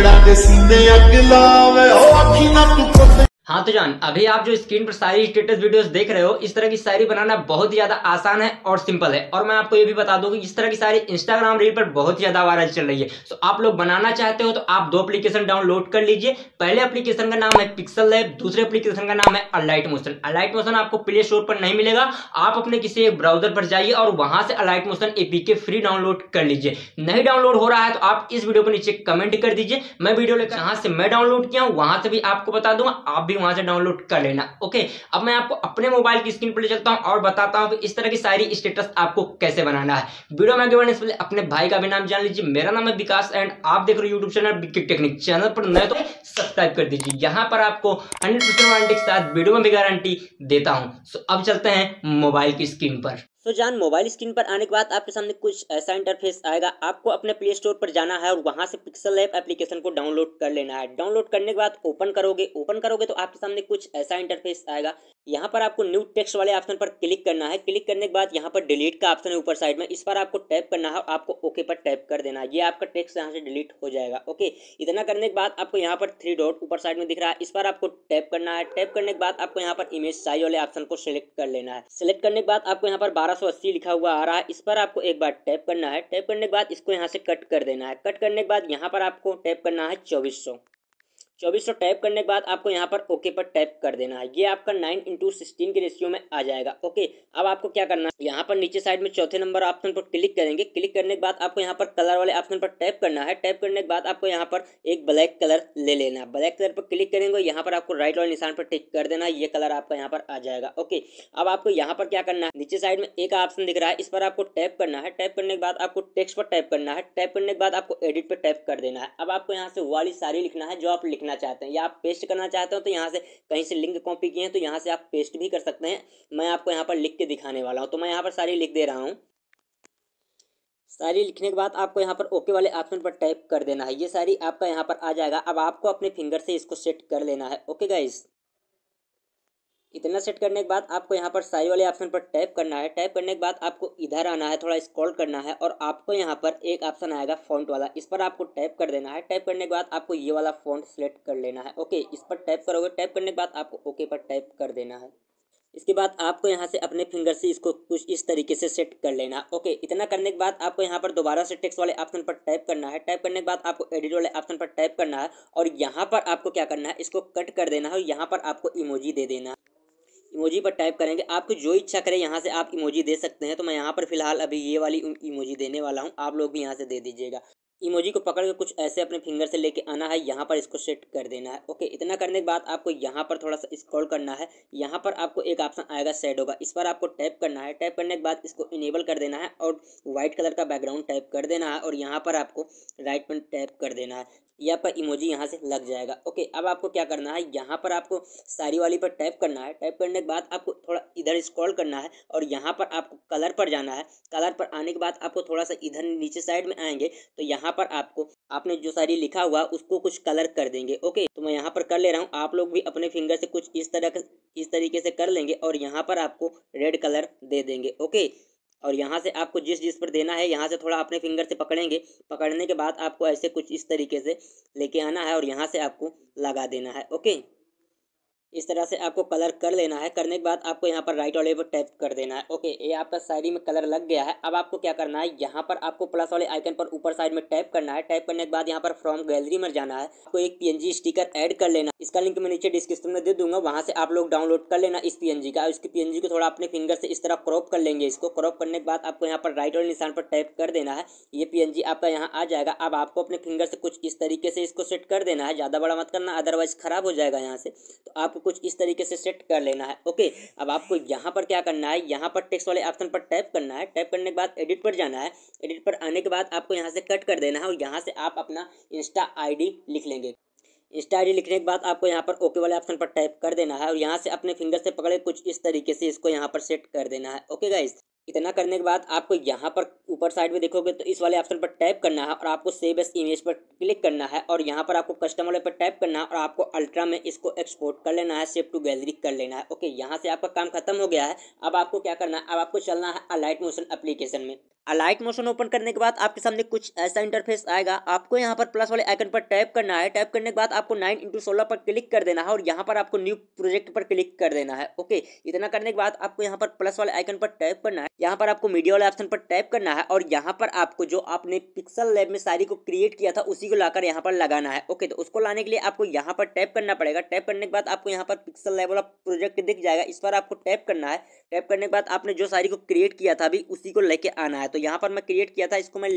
ਜਿਹੜਾ ਦੇ ਸੀਨੇ ਅੱਗ ਲਾਵੇ ਉਹ ਅੱਖੀ ਨਾ ਤੂੰ हाँ तो जान अभी आप जो स्क्रीन पर सारी स्टेटस वीडियोस देख रहे हो इस तरह की शायरी बनाना बहुत ही ज्यादा आसान है और सिंपल है और मैं आपको ये भी बता दूं कि इस तरह की सारी इंस्टाग्राम रील पर बहुत ही ज्यादा वायरल चल रही है तो आप लोग बनाना चाहते हो तो आप दो एप्लीकेशन डाउनलोड कर लीजिए पहले एप्लीकेशन का नाम है पिक्सल लैब दूसरे एप्लीकेशन का नाम है अलाइट मोशन अलाइट मोशन आपको प्ले स्टोर पर नहीं मिलेगा आप अपने किसी एक ब्राउजर पर जाइए और वहां से Alight Motion APK free download कर लीजिए नहीं डाउनलोड हो रहा है तो आप इस वीडियो पर नीचे कमेंट कर दीजिए मैं वीडियो लेकर जहां से मैं डाउनलोड किया हूँ वहां से भी आपको बता दूंगा आप भी वहां से डाउनलोड कर लेना ओके अब मैं आपको अपने मोबाइल की स्क्रीन पर ले चलता हूँ और बताता हूँ कि इस तरह की सारी स्टेटस आपको कैसे बनाना है वीडियो में आगे बढ़ने से पहले अपने भाई का भी नाम जान लीजिए मेरा नाम है विकास एंड आप देख रहे हो YouTube channel big technique channel पर नए तो सब्सक्राइब कर दीजिए यहाँ पर आपको हंड्रेड परसेंट वारंटी के साथ वीडियो में भी गारंटी देता हूँ अब चलते हैं मोबाइल की स्क्रीन पर सो so, जान मोबाइल स्क्रीन पर आने के बाद आपके सामने कुछ ऐसा इंटरफेस आएगा आपको अपने प्ले स्टोर पर जाना है और वहां से पिक्सल ऐप एप्लीकेशन को डाउनलोड कर लेना है डाउनलोड करने के बाद ओपन करोगे ओपन करोगे तो आपके सामने कुछ ऐसा इंटरफेस आएगा यहाँ पर आपको न्यू टेक्स्ट वाले ऑप्शन पर क्लिक करना है क्लिक करने के बाद यहाँ पर डिलीट का ऑप्शन है ऊपर साइड में इस पर आपको टैप करना है आपको ओके पर टैप कर देना है ये आपका टेक्स्ट यहाँ से डिलीट हो जाएगा ओके इतना करने के बाद आपको यहाँ पर थ्री डॉट ऊपर साइड में दिख रहा है इस पर आपको टैप करना है टैप करने के बाद आपको यहाँ पर इमेज साइज वाले ऑप्शन को सिलेक्ट कर लेना है सिलेक्ट करने के बाद आपको यहाँ पर बारह लिखा हुआ आ रहा है इस पर आपको एक बार टैप करना है टैप करने के बाद इसको यहाँ से कट कर देना है कट करने के बाद यहाँ पर आपको टैप करना है चौबीस चौबीस सौ टाइप करने के बाद आपको यहाँ पर ओके पर टाइप कर देना है ये आपका नाइन इंटू सिक्सटीन के रेशियो में आ जाएगा ओके अब आपको क्या करना है यहाँ पर नीचे साइड में चौथे नंबर ऑप्शन पर क्लिक करेंगे क्लिक करने के बाद आपको यहाँ पर कलर वाले ऑप्शन पर टाइप करना है टाइप करने के बाद आपको यहाँ पर एक ब्लैक कलर ले लेना है ब्लैक कलर पर क्लिक करेंगे यहाँ पर आपको राइट वाले निशान पर टिक कर देना है ये कलर आपका यहाँ पर आ जाएगा ओके अब आपको यहाँ पर क्या करना है नीचे साइड में एक ऑप्शन दिख रहा है इस पर आपको टाइप करना है टाइप करने के बाद आपको टेक्स्ट पर टाइप करना है टाइप करने के बाद आपको एडिट पर टाइप कर देना है अब आपको यहाँ से वाली सारी लिखना है जो आप लिखना करना चाहते हैं या आप पेस्ट करना चाहते हो तो यहाँ से कहीं से लिंक कॉपी किए हैं तो यहाँ से आप पेस्ट भी कर सकते हैं मैं आपको यहाँ पर लिख के दिखाने वाला हूँ तो मैं यहाँ पर सारी लिख दे रहा हूँ सारी लिखने के बाद आपको यहाँ पर ओके वाले ऑप्शन पर टाइप कर देना है ये सारी आपका यहाँ पर आ जाएगा अब आपको अपने फिंगर से इसको सेट कर लेना है ओके गाइज़ इतना सेट करने के बाद आपको यहाँ पर साई वाले ऑप्शन पर टैप करना है टैप करने के बाद आपको इधर आना है थोड़ा स्क्रॉल करना है और आपको यहाँ पर एक ऑप्शन आएगा फॉन्ट वाला इस पर आपको टैप कर देना है टैप करने के बाद आपको ये वाला फॉन्ट सेलेक्ट कर लेना है ओके इस पर टैप करोगे टैप करने के बाद आपको ओके पर टैप कर देना है इसके बाद आपको यहाँ से अपने फिंगर से इसको कुछ इस तरीके से सेट कर लेना ओके इतना करने के बाद आपको यहाँ पर दोबारा से टेक्स्ट वाले ऑप्शन पर टाइप करना है टाइप करने के बाद आपको एडिट वाले ऑप्शन पर टाइप करना है और यहाँ पर आपको क्या करना है इसको कट कर देना है और यहाँ पर आपको इमोजी दे देना है इमोजी पर टाइप करेंगे आपको जो इच्छा करे यहाँ से आप इमोजी दे सकते हैं तो मैं यहाँ पर फिलहाल अभी ये वाली इमोजी देने वाला हूँ आप लोग भी यहाँ से दे दीजिएगा इमोजी को पकड़ के कुछ ऐसे अपने फिंगर से लेके आना है यहाँ पर इसको सेट कर देना है ओके इतना करने के बाद आपको यहाँ पर थोड़ा सा स्क्रॉल करना है यहाँ पर आपको एक ऑप्शन आएगा सेड होगा इस पर आपको टैप करना है टैप करने के बाद इसको इनेबल कर देना है और वाइट कलर का बैकग्राउंड टाइप कर देना है और यहाँ पर आपको राइट पर टैप कर देना है यह आपका इमोजी यहाँ से लग जाएगा ओके अब आपको क्या करना है यहाँ पर आपको सारी वाली पर टैप करना है टैप करने के बाद आपको थोड़ा इधर स्क्रॉल करना है और यहाँ पर आपको कलर पर जाना है कलर पर आने के बाद आपको थोड़ा सा इधर नीचे साइड में आएंगे तो यहाँ यहाँ पर आपको आपने जो सारी लिखा हुआ उसको कुछ कलर कर देंगे ओके तो मैं यहाँ पर कर ले रहा हूँ आप लोग भी अपने फिंगर से कुछ इस तरह इस तरीके से कर लेंगे और यहाँ पर आपको रेड कलर दे देंगे ओके और यहाँ से आपको जिस जिस पर देना है यहाँ से थोड़ा अपने फिंगर से पकड़ेंगे पकड़ने के बाद आपको ऐसे कुछ इस तरीके से लेके आना है और यहाँ से आपको लगा देना है ओके इस तरह से आपको कलर कर लेना है करने के बाद आपको यहाँ पर राइट वाले पर टैप कर देना है ओके ये आपका साइडी में कलर लग गया है अब आपको क्या करना है यहाँ पर आपको प्लस वाले आइकन पर ऊपर साइड में टैप करना है टैप करने के बाद यहाँ पर फ्रॉम गैलरी में जाना है आपको एक पीएनजी स्टिकर ऐड कर लेना इसका लिंक मैं नीचे डिस्क्रिप्शन में दे दूंगा वहाँ से आप लोग डाउनलोड कर लेना इस पीएनजी का इसकी पीएनजी को थोड़ा अपने फिंगर से इस तरह क्रॉप कर लेंगे इसको क्रॉप करने के बाद आपको यहाँ पर राइट वाले निशान पर टैप कर देना है ये पीएनजी आपका यहाँ आ जाएगा अब आपको अपने फिंगर से कुछ इस तरीके से इसको सेट कर देना है ज़्यादा बड़ा मत करना अदरवाइज खराब हो जाएगा यहाँ से तो आप कुछ इस तरीके से सेट कर लेना है ओके अब आपको यहाँ पर क्या करना है यहाँ पर टेक्स्ट वाले ऑप्शन पर टाइप करना है टाइप करने के बाद एडिट पर जाना है एडिट पर आने के बाद आपको यहाँ से कट कर देना है और यहाँ से आप अपना इंस्टा आई लिख लेंगे इंस्टा आई लिखने के बाद आपको यहाँ पर ओके वाले ऑप्शन पर टाइप कर देना है और यहाँ से अपने फिंगर से पकड़े कुछ इस तरीके से इसको यहाँ पर सेट कर देना है ओके गाइज इतना करने के बाद आपको यहाँ पर ऊपर साइड में देखोगे तो इस वाले ऑप्शन पर टैप करना है और आपको सेव एस इमेज पर क्लिक करना है और यहाँ पर आपको कस्टम वाले पर टैप करना है और आपको अल्ट्रा में इसको एक्सपोर्ट कर लेना है सेव टू गैलरी कर लेना है ओके यहाँ से आपका काम खत्म हो गया है अब आपको क्या करना है अब आपको चलना है अलाइट मोशन अप्लीकेशन में अलाइट मोशन ओपन करने के बाद आपके सामने कुछ ऐसा इंटरफेस आएगा आपको यहाँ पर प्लस वाले आइकन पर टैप करना है टैप करने के बाद आपको नाइन इंटू सोलह पर क्लिक कर देना है और यहाँ पर आपको न्यू प्रोजेक्ट पर क्लिक कर देना है ओके इतना करने के बाद आपको यहाँ पर प्लस वाले आइकन पर टैप करना है यहाँ पर आपको मीडिया वाले ऑप्शन पर टैप करना है और यहाँ पर आपको जो आपने पिक्सल लैब में सारी को क्रिएट किया था उसी को लाकर यहाँ पर लगाना है ओके तो उसको लाने के लिए आपको यहाँ पर टैप करना पड़ेगा टैप करने के बाद आपको यहाँ पर पिक्सल लैब वाला प्रोजेक्ट दिख जाएगा इस पर आपको टैप करना है टैप करने के बाद आपने जो सारी को क्रिएट किया था अभी उसी को लेके आना है तो यहाँ पर मैं क्रिएट किया था इसको मैं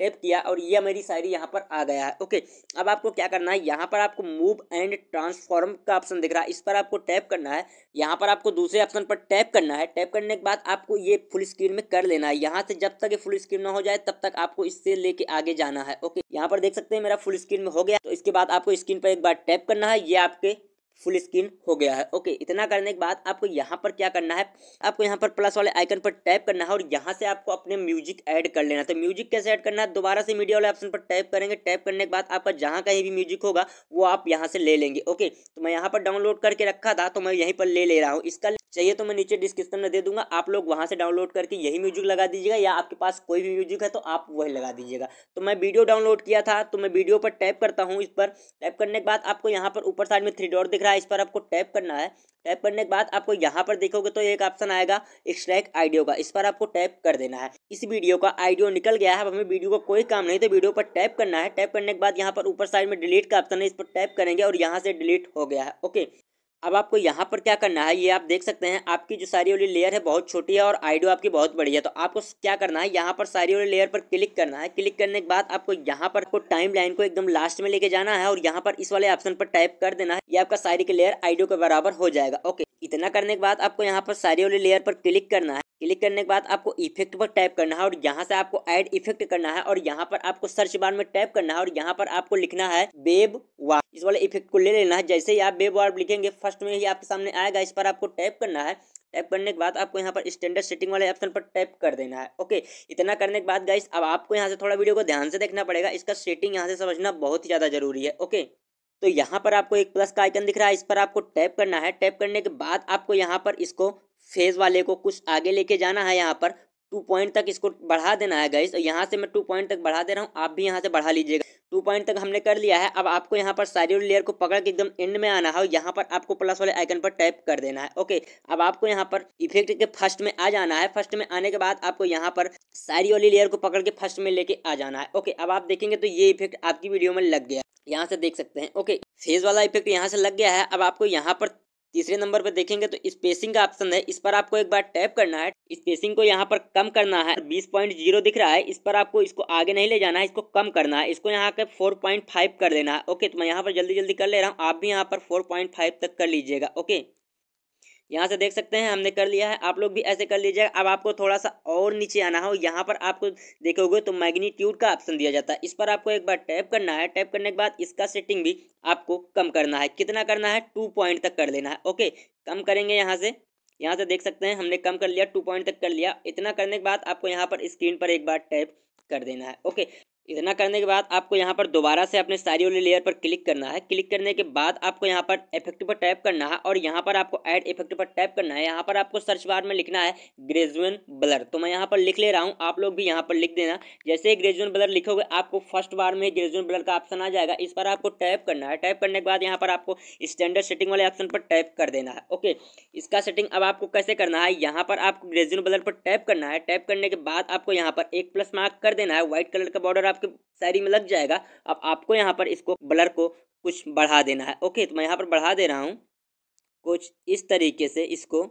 टैप किया और ये मेरी सारी यहाँ पर आ गया है ओके अब आपको क्या करना है यहाँ पर आपको मूव एंड ट्रांसफॉर्म का ऑप्शन दिख रहा है इस पर आपको टैप करना है यहाँ पर आपको दूसरे ऑप्शन पर टैप करना है टैप करने के बाद आपको ये फुल फुल स्क्रीन में कर लेना है यहाँ से जब तक ये फुल स्क्रीन ना हो जाए तब तक आपको इससे लेके आगे जाना है ओके यहाँ पर देख सकते हैं मेरा फुल स्क्रीन में हो गया तो इसके बाद आपको स्क्रीन पर एक बार टैप करना है ये आपके फुल स्क्रीन हो गया है ओके इतना करने के बाद आपको यहाँ पर क्या करना है आपको यहाँ पर प्लस वाले आइकन पर टैप करना है और यहाँ से आपको अपने म्यूजिक ऐड कर लेना तो म्यूजिक कैसे ऐड करना है दोबारा से मीडिया वाले ऑप्शन पर टैप करेंगे टैप करने के बाद आपका जहाँ कहीं भी म्यूजिक होगा वो आप यहाँ से ले लेंगे ओके तो मैं यहाँ पर डाउनलोड करके रखा था तो मैं यहीं पर ले ले रहा हूँ इसका चाहिए तो मैं नीचे डिस्क्रिप्शन में दे दूंगा आप लोग वहाँ से डाउनलोड करके यही म्यूजिक लगा दीजिएगा या आपके पास कोई भी म्यूजिक है तो आप वही लगा दीजिएगा तो मैं वीडियो डाउनलोड किया था तो मैं वीडियो पर टैप करता हूँ इस पर टैप करने के बाद आपको यहाँ पर ऊपर साइड में थ्री डॉट दिख रहा है रहा है इस पर आपको टैप करना है टैप करने के बाद आपको यहाँ पर देखोगे तो एक ऑप्शन आएगा एक्सट्रैक आइडियो का इस पर आपको टैप कर देना है इस वीडियो का आइडियो निकल गया है अब हमें वीडियो का कोई काम नहीं तो वीडियो पर टैप करना है टैप करने के बाद यहाँ पर ऊपर साइड में डिलीट का ऑप्शन है इस पर टैप करेंगे और यहाँ से डिलीट हो गया है ओके अब आपको यहाँ पर क्या करना है ये आप देख सकते हैं आपकी जो सारी वाली लेयर है बहुत छोटी है और आइडियो आपकी बहुत बड़ी है तो आपको क्या करना है यहाँ पर सारी वाली लेयर पर क्लिक करना है क्लिक करने के बाद आपको यहाँ पर आपको टाइम लाइन को एकदम लास्ट में लेके जाना है और यहाँ पर इस वाले ऑप्शन पर टाइप कर देना है ये आपका सारी की लेयर आइडियो के बराबर हो जाएगा ओके इतना करने के बाद आपको यहाँ पर सारी वाली लेयर पर क्लिक करना है क्लिक करने के बाद आपको इफेक्ट पर टाइप करना है और यहाँ से आपको ऐड इफेक्ट करना है और यहाँ पर आपको सर्च बार में टाइप करना है और यहाँ पर आपको लिखना है बेब वार इस वाले इफेक्ट को ले लेना है जैसे ही आप बेब वार लिखेंगे फर्स्ट में ही आपके सामने आएगा इस पर आपको टाइप करना है टाइप करने के बाद आपको यहाँ पर स्टैंडर्ड सेटिंग वाले ऑप्शन पर टाइप कर देना है ओके इतना करने के बाद गाइस अब आपको यहाँ से थोड़ा वीडियो को ध्यान से देखना पड़ेगा इसका सेटिंग यहाँ से समझना बहुत ही ज़्यादा जरूरी है ओके तो यहाँ पर आपको एक प्लस का आइकन दिख रहा है इस पर आपको टैप करना है टैप करने के बाद आपको यहाँ पर इसको फेज वाले को कुछ आगे लेके जाना है यहाँ पर टू पॉइंट तक इसको बढ़ा देना है गाइस और यहाँ से मैं टू पॉइंट तक बढ़ा दे रहा हूँ आप भी यहाँ से बढ़ा लीजिएगा टू पॉइंट तक हमने कर लिया है अब आपको यहाँ पर सारी लेयर को पकड़ के एकदम एंड में आना है और यहाँ पर आपको प्लस वाले आइकन पर टैप कर देना है ओके अब आपको यहाँ पर इफेक्ट के फर्स्ट में आ जाना है फर्स्ट में आने के बाद आपको यहाँ पर सारी वाली लेयर को पकड़ के फर्स्ट में लेके आ जाना है ओके अब आप देखेंगे तो ये इफेक्ट आपकी वीडियो में लग गया यहाँ से देख सकते हैं ओके फेज वाला इफेक्ट यहाँ से लग गया है अब आपको यहाँ पर तीसरे नंबर पर देखेंगे तो स्पेसिंग का ऑप्शन है इस पर आपको एक बार टैप करना है स्पेसिंग को यहाँ पर कम करना है बीस पॉइंट जीरो दिख रहा है इस पर आपको इसको आगे नहीं ले जाना है इसको कम करना है इसको यहाँ के फोर पॉइंट फाइव कर देना है ओके तो मैं यहाँ पर जल्दी जल्दी कर ले रहा हूँ आप भी यहाँ पर फोर पॉइंट फाइव तक कर लीजिएगा ओके यहाँ से देख सकते हैं हमने कर लिया है आप लोग भी ऐसे कर लीजिएगा अब आपको थोड़ा सा और नीचे आना हो यहाँ पर आपको देखोगे तो मैग्नीट्यूड का ऑप्शन दिया जाता है इस पर आपको एक बार टैप करना है टैप करने के बाद इसका सेटिंग भी आपको कम करना है कितना करना है टू पॉइंट तक कर लेना है ओके कम करेंगे यहाँ से यहाँ से देख सकते हैं हमने कम कर लिया टू पॉइंट तक कर लिया इतना करने के बाद आपको यहाँ पर स्क्रीन पर एक बार टैप कर देना है ओके इतना करने के बाद आपको यहाँ पर दोबारा से अपने सारी वाली लेयर पर क्लिक करना है क्लिक करने के बाद आपको यहाँ पर इफेक्ट पर टैप करना है और यहाँ पर आपको ऐड इफेक्ट पर टैप करना है यहाँ पर आपको सर्च बार में लिखना है ग्रेजुअन ब्लर तो मैं यहाँ पर लिख ले रहा हूँ आप लोग भी यहाँ पर लिख देना जैसे ही ग्रेजुअन ब्लर लिखोगे आपको फर्स्ट बार में ग्रेजुएन ब्लर का ऑप्शन आ जाएगा इस पर आपको टैप करना है टैप करने के बाद यहाँ पर आपको स्टैंडर्ड सेटिंग वाले ऑप्शन पर टैप कर देना है ओके इसका सेटिंग अब आपको कैसे करना है यहाँ पर आपको ग्रेजुएन ब्लर पर टैप करना है टैप करने के बाद आपको यहाँ पर एक प्लस मार्क कर देना है व्हाइट कलर का बॉर्डर आपके शायरी में लग जाएगा अब आपको यहाँ पर इसको ब्लर को कुछ बढ़ा देना है ओके तो मैं यहाँ पर बढ़ा दे रहा हूँ कुछ इस तरीके से इसको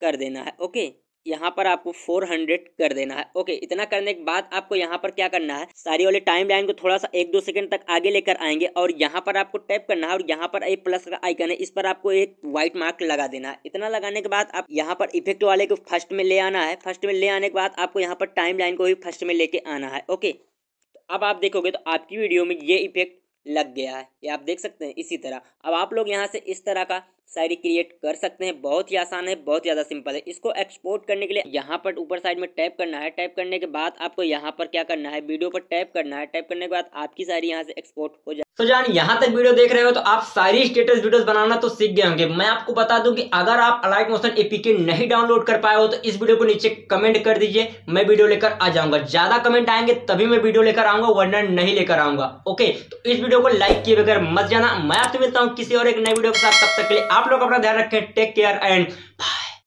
कर देना है ओके यहाँ पर आपको 400 कर देना है ओके इतना करने के बाद आपको यहाँ पर क्या करना है सारी वाले टाइम लाइन को थोड़ा सा एक दो सेकंड तक आगे लेकर आएंगे और यहाँ पर आपको टैप करना है और यहाँ पर एक प्लस का आइकन है इस पर आपको एक व्हाइट मार्क लगा देना है इतना लगाने के बाद आप यहाँ पर इफेक्ट वाले को फर्स्ट में ले आना है फर्स्ट में ले आने के बाद आपको यहाँ पर टाइम लाइन को भी फर्स्ट में लेके आना है ओके अब आप देखोगे तो आपकी वीडियो में ये इफेक्ट लग गया है ये आप देख सकते हैं इसी तरह अब आप लोग यहाँ से इस तरह का साइड क्रिएट कर सकते हैं बहुत ही आसान है बहुत ज़्यादा सिंपल है इसको एक्सपोर्ट करने के लिए यहाँ पर ऊपर साइड में टैप करना है टैप करने के बाद आपको यहाँ पर क्या करना है वीडियो पर टैप करना है टैप करने के बाद आपकी सारी यहाँ से एक्सपोर्ट हो जाए तो जान यहाँ तक वीडियो देख रहे हो तो आप सारी स्टेटस वीडियोस बनाना तो सीख गए होंगे मैं आपको बता दूं कि अगर आप अलाइट मोशन एपीके नहीं डाउनलोड कर पाए हो तो इस वीडियो को नीचे कमेंट कर दीजिए मैं वीडियो लेकर आ जाऊंगा ज्यादा कमेंट आएंगे तभी मैं वीडियो लेकर आऊंगा वर्नर नहीं लेकर आऊंगा ओके तो इस वीडियो को लाइक किए बगैर मत जाना मैं आपसे मिलता हूँ किसी और एक नई वीडियो के साथ तब तक के लिए आप लोग अपना ध्यान रखें टेक केयर एंड